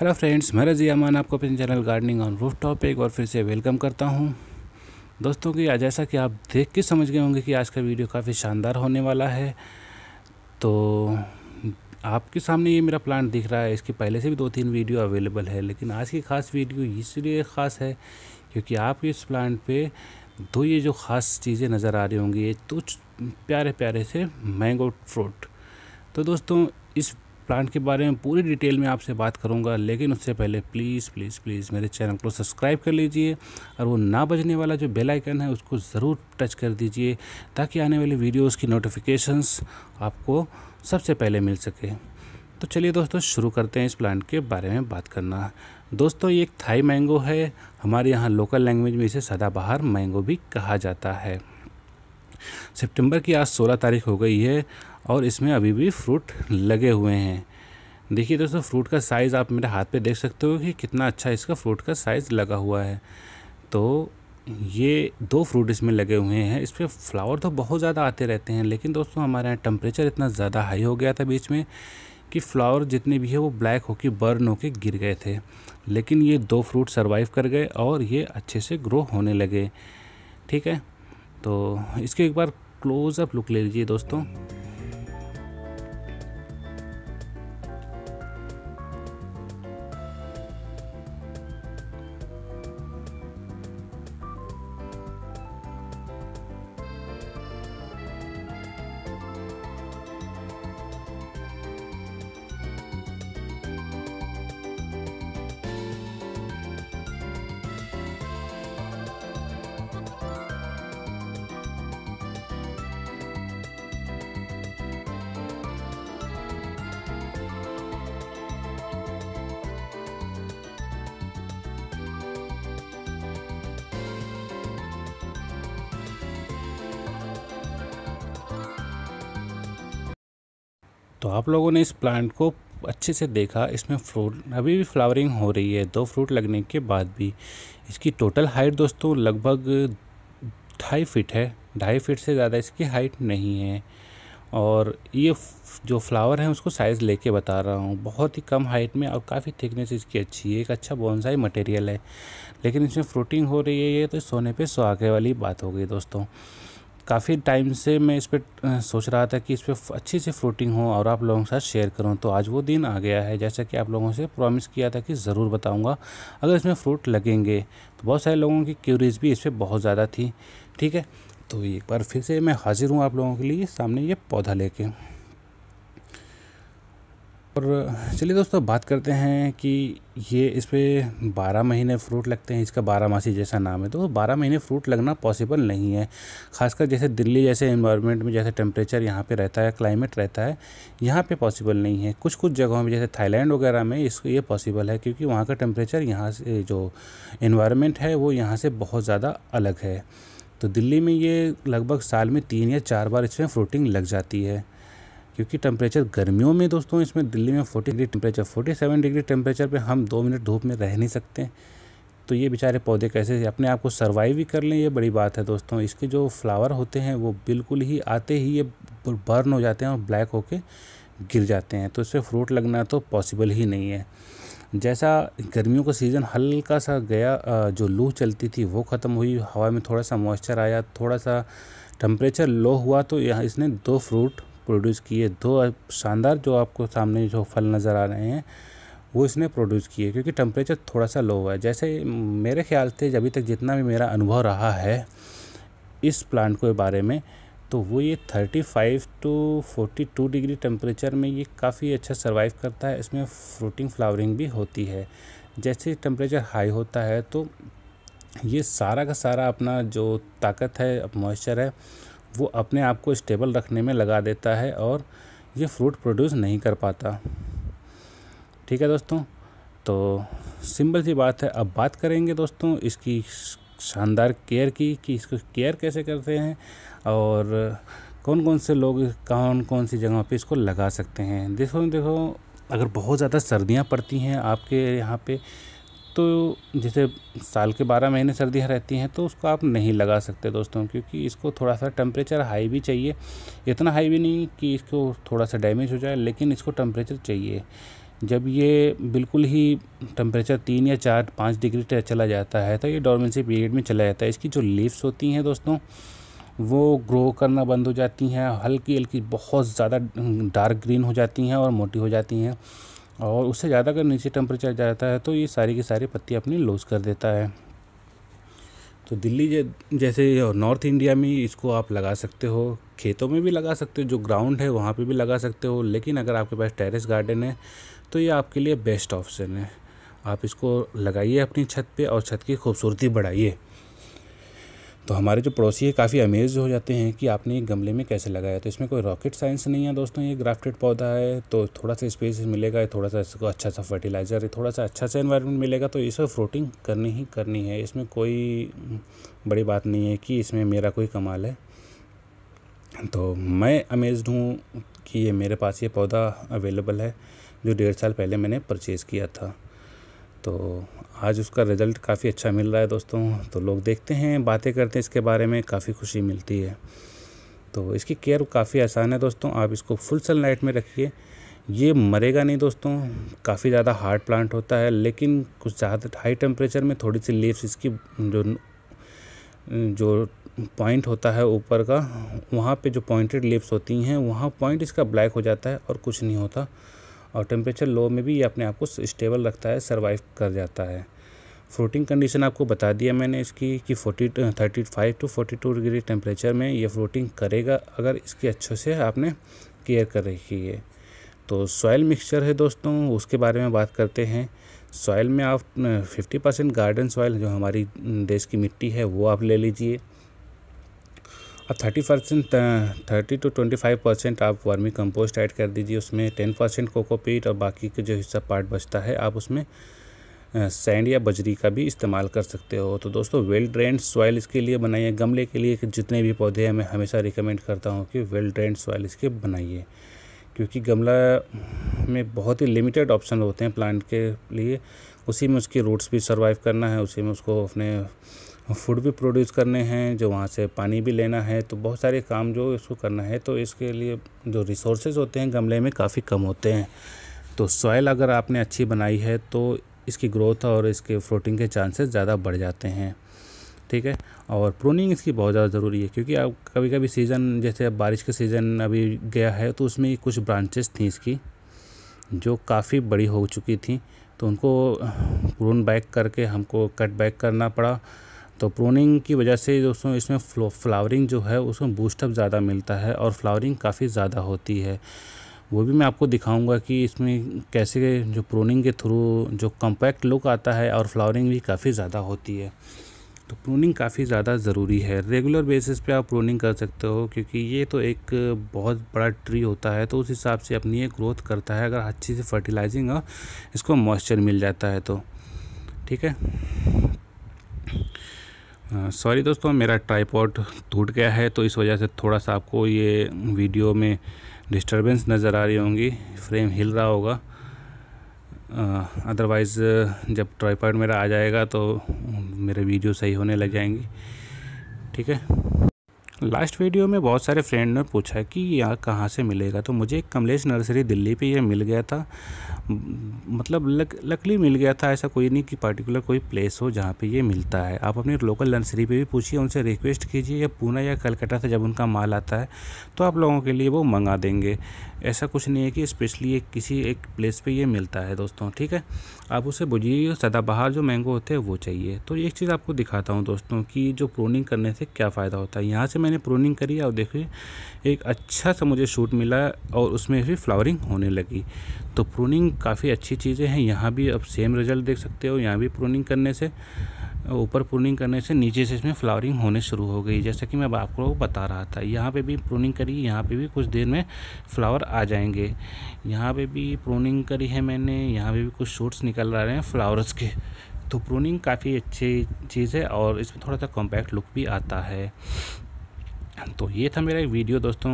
hello friends मैं रजी अमान आपको अपने channel gardening on rooftop एक बार फिर से वेलकम करता हूँ दोस्तों कि आज ऐसा कि आप देख के समझ गए होंगे कि आज का वीडियो काफ़ी शानदार होने वाला है तो आपके सामने ये मेरा प्लांट दिख रहा है इसके पहले से भी दो तीन वीडियो अवेलेबल है लेकिन आज की खास वीडियो इसलिए ख़ास है क्योंकि आप इस प्लांट पर दो ये जो ख़ास चीज़ें नज़र आ रही होंगी ये तो प्यारे प्यारे से मैंगो फ्रूट तो दोस्तों इस प्लांट के बारे में पूरी डिटेल में आपसे बात करूँगा लेकिन उससे पहले प्लीज़ प्लीज़ प्लीज़ मेरे चैनल को सब्सक्राइब कर लीजिए और वो ना बजने वाला जो बेल आइकन है उसको ज़रूर टच कर दीजिए ताकि आने वाली वीडियोज़ की नोटिफिकेशंस आपको सबसे पहले मिल सके तो चलिए दोस्तों शुरू करते हैं इस प्लांट के बारे में बात करना दोस्तों ये एक थाई मैंगो है हमारे यहाँ लोकल लैंग्वेज में इसे सदाबहार मैंगो भी कहा जाता है सितंबर की आज 16 तारीख हो गई है और इसमें अभी भी फ्रूट लगे हुए हैं देखिए दोस्तों फ्रूट का साइज़ आप मेरे हाथ पे देख सकते हो कि कितना अच्छा इसका फ्रूट का साइज़ लगा हुआ है तो ये दो फ्रूट इसमें लगे हुए हैं इस पर फ्लावर तो बहुत ज़्यादा आते रहते हैं लेकिन दोस्तों हमारे यहाँ टेम्परेचर इतना ज़्यादा हाई हो गया था बीच में कि फ्लावर जितने भी है वो ब्लैक होके बर्न होके गिर गए थे लेकिन ये दो फ्रूट सर्वाइव कर गए और ये अच्छे से ग्रो होने लगे ठीक है तो इसके एक बार क्लोज़ अप लुक ले लीजिए दोस्तों तो आप लोगों ने इस प्लांट को अच्छे से देखा इसमें फ्रूट अभी भी फ्लावरिंग हो रही है दो फ्रूट लगने के बाद भी इसकी टोटल हाइट दोस्तों लगभग ढाई फिट है ढाई फिट से ज़्यादा इसकी हाइट नहीं है और ये जो फ्लावर है उसको साइज़ लेके बता रहा हूँ बहुत ही कम हाइट में और काफ़ी थिकनेस इसकी अच्छी है एक अच्छा बोनसाई मटेरियल है लेकिन इसमें फ्रूटिंग हो रही है ये तो सोने पे सुहागे वाली बात हो गई दोस्तों काफ़ी टाइम से मैं इस पर सोच रहा था कि इस पर अच्छी सी फ्रूटिंग हो और आप लोगों के साथ शेयर करूं तो आज वो दिन आ गया है जैसा कि आप लोगों से प्रॉमिस किया था कि ज़रूर बताऊंगा अगर इसमें फ्रूट लगेंगे तो बहुत सारे लोगों की क्यूरीज भी इस पर बहुत ज़्यादा थी ठीक है तो एक बार फिर से मैं हाजिर हूँ आप लोगों के लिए सामने ये पौधा लेके और चलिए दोस्तों बात करते हैं कि ये इस पर बारह महीने फ्रूट लगते हैं इसका बारह मासी जैसा नाम है तो बारह महीने फ्रूट लगना पॉसिबल नहीं है खासकर जैसे दिल्ली जैसे इन्वायरमेंट में जैसे टेम्परेचर यहाँ पे रहता है क्लाइमेट रहता है यहाँ पे पॉसिबल नहीं है कुछ कुछ जगहों में जैसे थाईलैंड वगैरह में इसको ये पॉसिबल है क्योंकि वहाँ का टेम्परेचर यहाँ से जो इन्वायरमेंट है वो यहाँ से बहुत ज़्यादा अलग है तो दिल्ली में ये लगभग साल में तीन या चार बार इसमें फ्रूटिंग लग जाती है क्योंकि टेम्परेचर गर्मियों में दोस्तों इसमें दिल्ली में forty degree temperature forty seven degree temperature पर हम दो मिनट धूप में रह नहीं सकते तो ये बेचारे पौधे कैसे अपने आप को सर्वाइव भी कर लें ये बड़ी बात है दोस्तों इसके जो फ्लावर होते हैं वो बिल्कुल ही आते ही ये बर्न हो जाते हैं और ब्लैक होके गिर जाते हैं तो इससे फ्रूट लगना तो पॉसिबल ही नहीं है जैसा गर्मियों का सीज़न हल्का सा गया जो लू चलती थी वो ख़त्म हुई हवा में थोड़ा सा मॉइस्चर आया थोड़ा सा टम्परेचर लो हुआ तो यहाँ इसने दो फ्रूट प्रोड्यूस किए दो शानदार जो आपको सामने जो फल नज़र आ रहे हैं वो इसने प्रोड्यूस किए क्योंकि टेम्परेचर थोड़ा सा लो हुआ है जैसे मेरे ख्याल से अभी तक जितना भी मेरा अनुभव रहा है इस प्लांट के बारे में तो वो ये 35 टू 42 डिग्री टेम्परेचर में ये काफ़ी अच्छा सर्वाइव करता है इसमें फ्रूटिंग फ्लावरिंग भी होती है जैसे टेम्परेचर हाई होता है तो ये सारा का सारा अपना जो ताकत है मॉइस्चर है वो अपने आप को स्टेबल रखने में लगा देता है और ये फ्रूट प्रोड्यूस नहीं कर पाता ठीक है दोस्तों तो सिंपल सी बात है अब बात करेंगे दोस्तों इसकी शानदार केयर की कि इसको केयर कैसे करते हैं और कौन कौन से लोग कौन कौन सी जगह पे इसको लगा सकते हैं देखो देखो अगर बहुत ज़्यादा सर्दियाँ पड़ती हैं आपके यहाँ पर तो जैसे साल के बारह महीने सर्दियाँ रहती हैं तो उसको आप नहीं लगा सकते दोस्तों क्योंकि इसको थोड़ा सा टेम्परेचर हाई भी चाहिए इतना हाई भी नहीं कि इसको थोड़ा सा डैमेज हो जाए लेकिन इसको टेम्परेचर चाहिए जब ये बिल्कुल ही टेम्परेचर तीन या चार पाँच डिग्री चला जाता है तो ये डॉर्मेंसी पीरियड में चला जाता है इसकी जो लीव्स होती हैं दोस्तों वो ग्रो करना बंद हो जाती हैं हल्की हल्की बहुत ज़्यादा डार्क ग्रीन हो जाती हैं और मोटी हो जाती हैं और उससे ज़्यादा अगर नीचे टेम्परेचर जाता है तो ये सारी की सारी पत्ती अपनी लूज़ कर देता है तो दिल्ली जैसे और नॉर्थ इंडिया में इसको आप लगा सकते हो खेतों में भी लगा सकते हो जो ग्राउंड है वहाँ पे भी लगा सकते हो लेकिन अगर आपके पास टेरेस गार्डन है तो ये आपके लिए बेस्ट ऑप्शन है आप इसको लगाइए अपनी छत पे और छत की खूबसूरती बढ़ाइए तो हमारे जो पड़ोसी है काफ़ी अमेज हो जाते हैं कि आपने ये गमले में कैसे लगाया तो इसमें कोई रॉकेट साइंस नहीं है दोस्तों ये ग्राफ्टेड पौधा है तो थोड़ा सा स्पेस मिलेगा थोड़ा सा इसको अच्छा सा फर्टिलाइज़र है थोड़ा सा अच्छा सा इन्वायरमेंट मिलेगा तो इसे फ्रोटिंग करनी ही करनी है इसमें कोई बड़ी बात नहीं है कि इसमें मेरा कोई कमाल है तो मैं अमेज़ हूँ कि ये मेरे पास ये पौधा अवेलेबल है जो डेढ़ साल पहले मैंने परचेज़ किया था तो आज उसका रिज़ल्ट काफ़ी अच्छा मिल रहा है दोस्तों तो लोग देखते हैं बातें करते हैं इसके बारे में काफ़ी खुशी मिलती है तो इसकी केयर काफ़ी आसान है दोस्तों आप इसको फुल सन लाइट में रखिए ये मरेगा नहीं दोस्तों काफ़ी ज़्यादा हार्ड प्लांट होता है लेकिन कुछ ज़्यादा हाई टेम्परेचर में थोड़ी सी लीव्स इसकी जो जो पॉइंट होता है ऊपर का वहाँ पे जो पॉइंटेड लीव्स होती हैं वहाँ पॉइंट इसका ब्लैक हो जाता है और कुछ नहीं होता और टेम्परेचर लो में भी ये अपने आप को स्टेबल रखता है सर्वाइव कर जाता है फ्लोटिंग कंडीशन आपको बता दिया मैंने इसकी कि forty thirty five to forty two degree temperature में ये फ्लोटिंग करेगा अगर इसकी अच्छे से आपने केयर कर रखी है तो सॉयल मिक्सचर है दोस्तों उसके बारे में बात करते हैं सॉयल में आप फिफ्टी परसेंट गार्डन सॉयल जो हमारी देश की मिट्टी है वो आप ले लीजिए अब thirty percent thirty to twenty five percent आप वर्मी कंपोस्ट ऐड कर दीजिए उसमें टेन परसेंट कोकोपीट और बाकी का जो हिस्सा पार्ट बचता है आप उसमें सैंड uh, या बजरी का भी इस्तेमाल कर सकते हो तो दोस्तों वेल ड्रेंड सॉइल इसके लिए बनाइए गमले के लिए जितने भी पौधे हैं मैं हमेशा रिकमेंड करता हूँ कि वेल ड्रेंड सॉइल इसके बनाइए क्योंकि गमला में बहुत ही लिमिटेड ऑप्शन होते हैं प्लांट के लिए उसी में उसकी रूट्स भी सर्वाइव करना है उसी में उसको अपने फूड भी प्रोड्यूस करने हैं जो वहाँ से पानी भी लेना है तो बहुत सारे काम जो इसको करना है तो इसके लिए जो रिसोर्सेज होते हैं गमले में काफ़ी कम होते हैं तो सॉयल अगर आपने अच्छी बनाई है तो इसकी ग्रोथ और इसके फ्लोटिंग के चांसेस ज़्यादा बढ़ जाते हैं ठीक है और प्रोनिंग इसकी बहुत ज़्यादा ज़रूरी है क्योंकि आप कभी कभी सीज़न जैसे अब बारिश का सीज़न अभी गया है तो उसमें कुछ ब्रांचेस थी इसकी जो काफ़ी बड़ी हो चुकी थी तो उनको प्रोन बैक करके हमको कट बैक करना पड़ा तो प्रोनिंग की वजह से दोस्तों इसमें फ्लावरिंग जो है उसमें बूस्टअप ज़्यादा मिलता है और फ्लावरिंग काफ़ी ज़्यादा होती है वो भी मैं आपको दिखाऊंगा कि इसमें कैसे जो प्रोनिंग के थ्रू जो कम्पैक्ट लुक आता है और फ्लावरिंग भी काफ़ी ज़्यादा होती है तो प्रोनिंग काफ़ी ज़्यादा ज़रूरी है रेगुलर बेसिस पे आप प्रोनिंग कर सकते हो क्योंकि ये तो एक बहुत बड़ा ट्री होता है तो उस हिसाब से अपनी ये ग्रोथ करता है अगर अच्छी से फर्टिलाइजिंग और इसको मॉइस्चर मिल जाता है तो ठीक है सॉरी दोस्तों मेरा ट्राईपॉड टूट गया है तो इस वजह से थोड़ा सा आपको ये वीडियो में डिस्टरबेंस नज़र आ रही होंगी फ्रेम हिल रहा होगा अदरवाइज़ जब ट्राईपॉड मेरा आ जाएगा तो मेरे वीडियो सही होने लग जाएंगी ठीक है लास्ट वीडियो में बहुत सारे फ्रेंड ने पूछा कि यहाँ कहाँ से मिलेगा तो मुझे एक कमलेश नर्सरी दिल्ली पे यह मिल गया था मतलब लक लकली मिल गया था ऐसा कोई नहीं कि पर्टिकुलर कोई प्लेस हो जहाँ पे ये मिलता है आप अपनी लोकल नर्सरी पे भी पूछिए उनसे रिक्वेस्ट कीजिए या पूना या कलकत्ता से जब उनका माल आता है तो आप लोगों के लिए वो मंगा देंगे ऐसा कुछ नहीं है कि स्पेशली एक किसी एक प्लेस पर ये मिलता है दोस्तों ठीक है आप उसे बुझिए सदाबहार जो मैंगो होते हैं वो चाहिए तो एक चीज़ आपको दिखाता हूँ दोस्तों कि जो प्रोनिंग करने से क्या फ़ायदा होता है यहाँ से मैंने प्रोनिंग करी और देखिए एक अच्छा सा मुझे शूट मिला और उसमें भी फ्लावरिंग होने लगी तो प्रोनिंग काफ़ी अच्छी चीज़ें हैं यहाँ भी अब सेम रिजल्ट देख सकते हो यहाँ भी प्रोनिंग करने से ऊपर प्रोनिंग करने से नीचे से इसमें फ्लावरिंग होने शुरू हो गई जैसा कि मैं आपको बता रहा था यहाँ पे भी प्रोनिंग करी यहाँ पे भी कुछ देर में फ्लावर आ जाएंगे यहाँ पे भी प्रोनिंग करी है मैंने यहाँ पे भी कुछ शूट्स निकल रहे हैं फ्लावर्स के तो प्रोनिंग काफ़ी अच्छी चीज़ है और इसमें थोड़ा सा कॉम्पैक्ट लुक भी आता है तो ये था मेरा वीडियो दोस्तों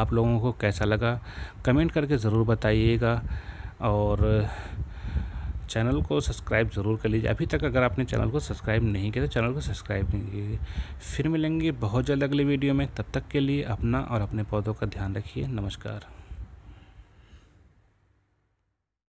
आप लोगों को कैसा लगा कमेंट करके ज़रूर बताइएगा और चैनल को सब्सक्राइब ज़रूर कर लीजिए अभी तक अगर आपने चैनल को सब्सक्राइब नहीं किया तो चैनल को सब्सक्राइब कीजिए फिर मिलेंगे बहुत जल्द अगले वीडियो में तब तक के लिए अपना और अपने पौधों का ध्यान रखिए नमस्कार